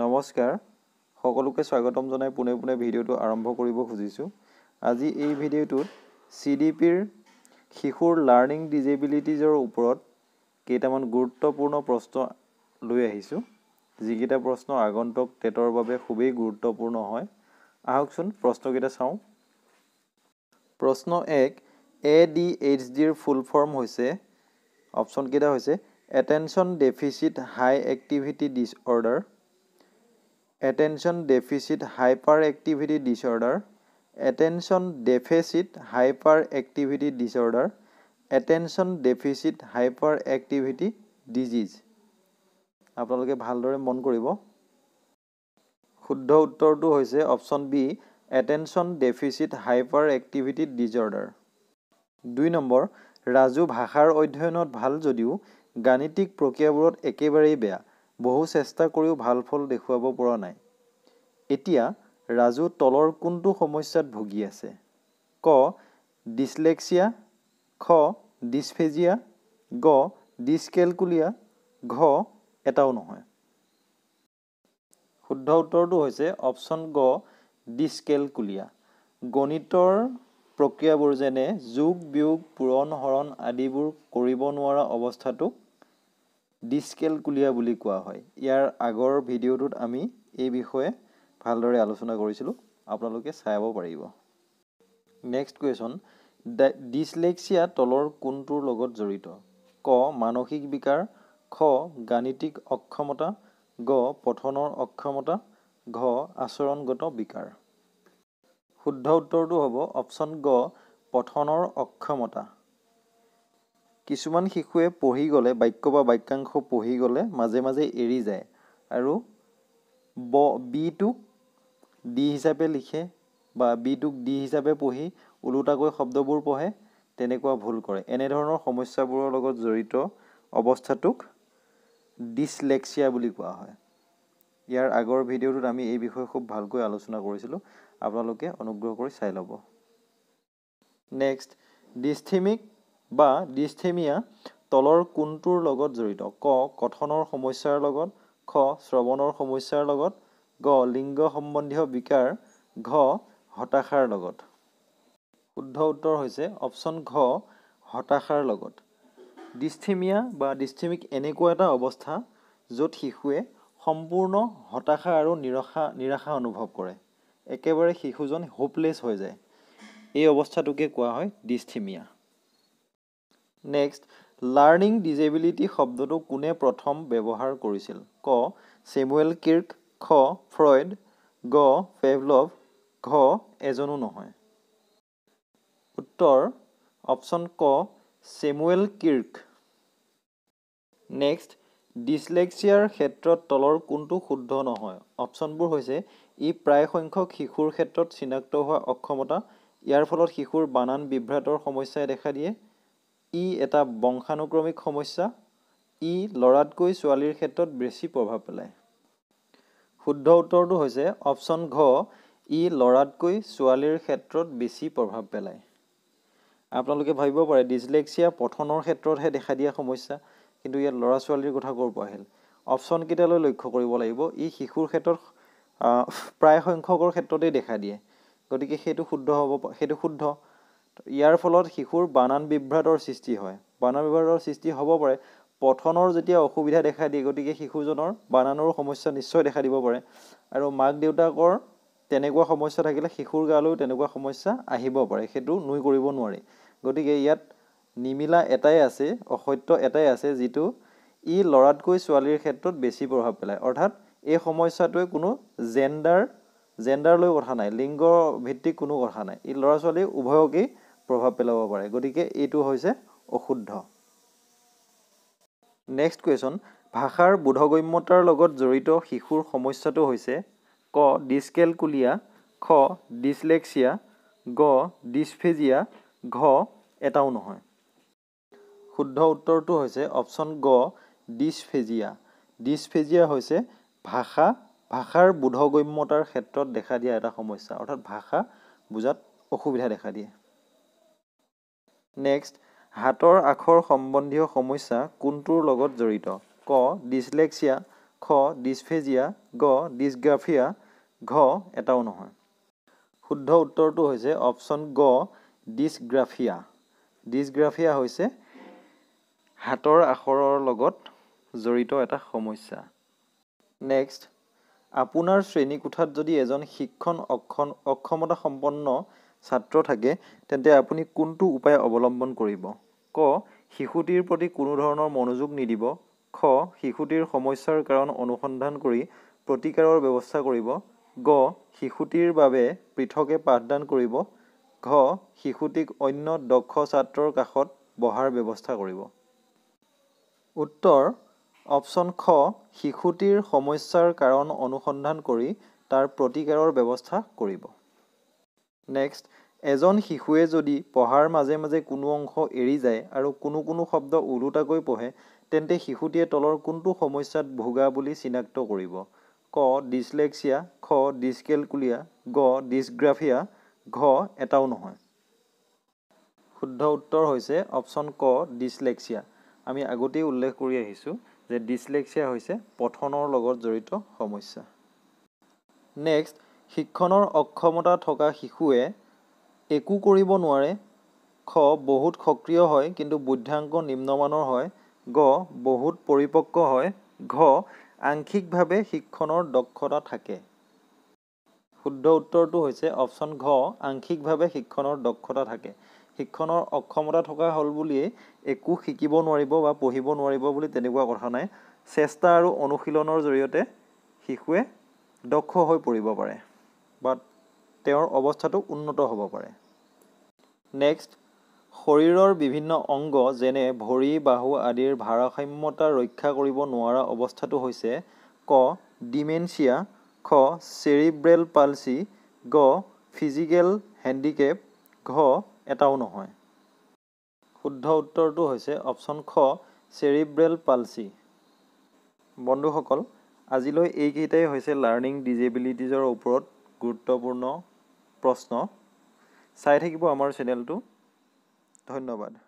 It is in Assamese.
নমস্কাৰ সকলোকে স্বাগতম জনাই পোনে পোনে ভিডিঅ'টো আৰম্ভ কৰিব খুজিছোঁ আজি এই ভিডিঅ'টোত চি ডি পিৰ শিশুৰ লাৰ্ণিং ডিজেবিলিটিজৰ ওপৰত কেইটামান গুৰুত্বপূৰ্ণ প্ৰশ্ন লৈ আহিছোঁ যিকেইটা প্ৰশ্ন আগন্তুক টেটৰ বাবে খুবেই গুৰুত্বপূৰ্ণ হয় আহকচোন প্ৰশ্নকেইটা চাওঁ প্ৰশ্ন এক এ ডি এইচ ডিৰ ফুল ফৰ্ম হৈছে অপশ্যনকেইটা হৈছে attention deficit hyperactivity disorder attention deficit hyperactivity disorder attention deficit hyperactivity disorder attention deficit hyperactivity disease আপোনালোকে ভালদৰে মন কৰিব শুদ্ধ উত্তৰটো হৈছে option B attention deficit hyperactivity disorder দুই নম্বৰ ৰাজু ভাষাৰ অধ্যয়নত ভাল যদিও গাণিতিক প্ৰক্ৰিয়াবোৰত একেবাৰেই বেয়া বহু চেষ্টা কৰিও ভাল ফল দেখুৱাব পৰা নাই এতিয়া ৰাজু তলৰ কোনটো সমস্যাত ভুগি আছে ক ডিছলেক্সিয়া খ ডিছফেজিয়া গ ডিছকেলকুলিয়া ঘ এটাও নহয় শুদ্ধ উত্তৰটো হৈছে অপশ্যন গ ডিছকেলকুলিয়া গণিতৰ প্ৰক্ৰিয়াবোৰ যেনে যোগ বিয়োগ পূৰণ হৰণ আদিবোৰ কৰিব নোৱাৰা অৱস্থাটোক ডিস্কেল বুলি কোৱা হয় ইয়াৰ আগৰ ভিডিঅ'টোত আমি এই বিষয়ে ভালদৰে আলোচনা কৰিছিলোঁ আপোনালোকে চাব পাৰিব নেক্সট কুৱেশ্যন ডিচলেক্সিয়া তলৰ কোনটোৰ লগত জড়িত ক মানসিক বিকাৰ খ গাণিতিক অক্ষমতা গ পঠনৰ অক্ষমতা ঘ আচৰণগত বিকাৰ শুদ্ধ উত্তৰটো হ'ব অপশ্যন গ পঠনৰ অক্ষমতা কিছুমান শিশুৱে পঢ়ি গ'লে বাক্য বা বাক্যাংশ পঢ়ি গ'লে মাজে মাজে এৰি যায় আৰু ব বিটোক ডি হিচাপে লিখে বা বিটোক ডি হিচাপে পঢ়ি ওলোটাকৈ শব্দবোৰ পঢ়ে তেনেকুৱা ভুল কৰে এনেধৰণৰ সমস্যাবোৰৰ লগত জড়িত অৱস্থাটোক ডিছলেক্সিয়া বুলি কোৱা হয় ইয়াৰ আগৰ ভিডিঅ'টোত আমি এই বিষয়ে খুব ভালকৈ আলোচনা কৰিছিলোঁ আপোনালোকে অনুগ্ৰহ কৰি চাই ল'ব নেক্সট ডিষ্টিমিক বা ডিষ্টেমিয়া তলৰ কোনটোৰ লগত জড়িত ক কথনৰ সমস্যাৰ লগত খ শ্ৰৱণৰ সমস্যাৰ লগত গ লিংগ সম্বন্ধীয় বিকাৰ ঘ হতাশাৰ লগত শুদ্ধ উত্তৰ হৈছে অপশ্যন ঘ হতাশাৰ লগত ডিষ্টেমিয়া বা ডিষ্টেমিক এনেকুৱা এটা অৱস্থা য'ত শিশুৱে সম্পূৰ্ণ হতাশা আৰু নিৰাশা নিৰাশা অনুভৱ কৰে একেবাৰে শিশুজন হোপলেছ হৈ যায় এই অৱস্থাটোকে কোৱা হয় ডিষ্টেমিয়া নেক্সট লাৰ্ণিং ডিজেবিলিটি শব্দটো কোনে প্ৰথম ব্যৱহাৰ কৰিছিল ক চেমুৱেল কিৰ্ক খ ফ্ৰইড গ ফেভলভ ঘ এজনো নহয় উত্তৰ অপশ্যন ক চেমুৱেল কিৰ্ক নেক্সট ডিছলেক্সিয়াৰ ক্ষেত্ৰত তলৰ কোনটো শুদ্ধ নহয় অপশ্যনবোৰ হৈছে ই প্ৰায় সংখ্যক শিশুৰ ক্ষেত্ৰত চিনাক্ত হোৱা অক্ষমতা ইয়াৰ ফলত শিশুৰ বানান বিভ্ৰাটৰ সমস্যাই দেখা দিয়ে ই এটা বংশানুক্ৰমিক সমস্যা ই ল'ৰাতকৈ ছোৱালীৰ ক্ষেত্ৰত বেছি প্ৰভাৱ পেলায় শুদ্ধ উত্তৰটো হৈছে অপশ্যন ঘ ই ল'ৰাতকৈ ছোৱালীৰ ক্ষেত্ৰত বেছি প্ৰভাৱ পেলায় আপোনালোকে ভাবিব পাৰে ডিজলেক্সিয়া পঠনৰ ক্ষেত্ৰতহে দেখা দিয়া সমস্যা কিন্তু ইয়াত ল'ৰা ছোৱালীৰ কথা ক'ৰ পৰা আহিল অপশ্যনকেইটালৈ লক্ষ্য কৰিব লাগিব ই শিশুৰ ক্ষেত্ৰত প্ৰায় সংখ্যকৰ ক্ষেত্ৰতেই দেখা দিয়ে গতিকে সেইটো শুদ্ধ হ'ব সেইটো শুদ্ধ ইয়াৰ ফলত শিশুৰ বানান বিভ্ৰাটৰ সৃষ্টি হয় বানান বিভ্ৰাটৰ সৃষ্টি হ'ব পাৰে পঠনৰ যেতিয়া অসুবিধা দেখা দিয়ে গতিকে শিশুজনৰ বানানৰ সমস্যা নিশ্চয় দেখা দিব পাৰে আৰু মাক দেউতাকৰ তেনেকুৱা সমস্যা থাকিলে শিশুৰ গালৈও তেনেকুৱা সমস্যা আহিব পাৰে সেইটো নুই কৰিব নোৱাৰি গতিকে ইয়াত নিমিলা এটাই আছে অসত্য এটাই আছে যিটো ই ল'ৰাতকৈ ছোৱালীৰ ক্ষেত্ৰত বেছি প্ৰভাৱ পেলায় অৰ্থাৎ এই সমস্যাটোৱে কোনো জেণ্ডাৰ জেণ্ডাৰ লৈ কথা নাই লিংগ ভিত্তিক কোনো কথা নাই ই ল'ৰা ছোৱালী উভয়কেই প্ৰভাৱ পেলাব পাৰে গতিকে এইটো হৈছে অশুদ্ধ নেক্সট কুৱেশ্যন ভাষাৰ বোধগম্যতাৰ লগত জড়িত শিশুৰ সমস্যাটো হৈছে ক ডিছকেলকুলিয়া খ ডিছলেক্সিয়া গ ডিছফেজিয়া ঘ এটাও নহয় শুদ্ধ উত্তৰটো হৈছে অপশ্যন গ ডিছফেজিয়া ডিছফেজিয়া হৈছে ভাষা ভাষাৰ বোধগম্যতাৰ ক্ষেত্ৰত দেখা দিয়া এটা সমস্যা অৰ্থাৎ ভাষা বুজাত অসুবিধা দেখা দিয়ে নেক্সট হাতৰ আখৰ সম্বন্ধীয় সমস্যা কোনটোৰ লগত জড়িত ক ডিছলেক্সিয়া খ ডিছফেজিয়া গ ডিছগ্ৰাফিয়া ঘ এটাও নহয় শুদ্ধ উত্তৰটো হৈছে অপশ্যন গ ডিছগ্ৰাফিয়া ডিছগ্ৰাফিয়া হৈছে হাতৰ আখৰৰ লগত জড়িত এটা সমস্যা নেক্সট আপোনাৰ শ্ৰেণীকোঠাত যদি এজন শিক্ষণ অক্ষ অক্ষমতাসম্পন্ন ছাত্ৰ থাকে তেন্তে আপুনি কোনটো উপায় অৱলম্বন কৰিব ক শিশুটিৰ প্ৰতি কোনো ধৰণৰ মনোযোগ নিদিব খ শিশুটিৰ সমস্যাৰ কাৰণ অনুসন্ধান কৰি প্ৰতিকাৰৰ ব্যৱস্থা কৰিব গ শিশুটিৰ বাবে পৃথকে পাঠদান কৰিব ঘ শিশুটিক অন্য দক্ষ ছাত্ৰৰ কাষত বহাৰ ব্যৱস্থা কৰিব উত্তৰ অপশ্যন খ শিশুটিৰ সমস্যাৰ কাৰণ অনুসন্ধান কৰি তাৰ প্ৰতিকাৰৰ ব্যৱস্থা কৰিব নেক্সট এজন শিশুৱে যদি পঢ়াৰ মাজে মাজে কোনো অংশ এৰি যায় আৰু কোনো কোনো শব্দ ওলোটাকৈ পঢ়ে তেন্তে শিশুটিয়ে তলৰ কোনটো সমস্যাত ভোগা বুলি চিনাক্ত কৰিব ক ডিছলেক্সিয়া খ ডিছকেলকুলিয়া গ ডিছগ্ৰাফিয়া ঘ এটাও নহয় শুদ্ধ উত্তৰ হৈছে অপশ্যন ক ডিছলেক্সিয়া আমি আগতেই উল্লেখ কৰি আহিছোঁ যে ডিছলেক্সিয়া হৈছে পঠনৰ লগত জড়িত সমস্যা নেক্সট শিক্ষণৰ অক্ষমতা থকা শিশুৱে একো কৰিব নোৱাৰে খ বহুত সক্ৰিয় হয় কিন্তু বুদ্ধাংক নিম্নমানৰ হয় গ বহুত পৰিপক্ক হয় ঘ আংশিকভাৱে শিক্ষণৰ দক্ষতা থাকে শুদ্ধ উত্তৰটো হৈছে অপশ্যন ঘ আংশিকভাৱে শিক্ষণৰ দক্ষতা থাকে শিক্ষণৰ অক্ষমতা থকা হ'ল বুলিয়েই একো শিকিব নোৱাৰিব বা পঢ়িব নোৱাৰিব বুলি তেনেকুৱা কথা নাই চেষ্টা আৰু অনুশীলনৰ জৰিয়তে শিশুৱে দক্ষ হৈ পৰিব পাৰে বা তেওঁৰ অৱস্থাটো উন্নত হ'ব পাৰে নেক্সট শৰীৰৰ বিভিন্ন অংগ যেনে ভৰি বাহু আদিৰ ভাৰসাম্যতা ৰক্ষা কৰিব নোৱাৰা অৱস্থাটো হৈছে ক ডিমেনচিয়া খ চেৰিব্ৰেল পালচি গ ফিজিকেল হেণ্ডিকেপ ঘ এটাও নহয় শুদ্ধ উত্তৰটো হৈছে অপশ্যন খ চেৰিব্ৰেল পালচি বন্ধুসকল আজিলৈ এইকেইটাই হৈছে লাৰ্ণিং ডিজেবিলিটিজৰ ওপৰত গুৰুত্বপূৰ্ণ প্ৰশ্ন চাই থাকিব আমাৰ চেনেলটো ধন্যবাদ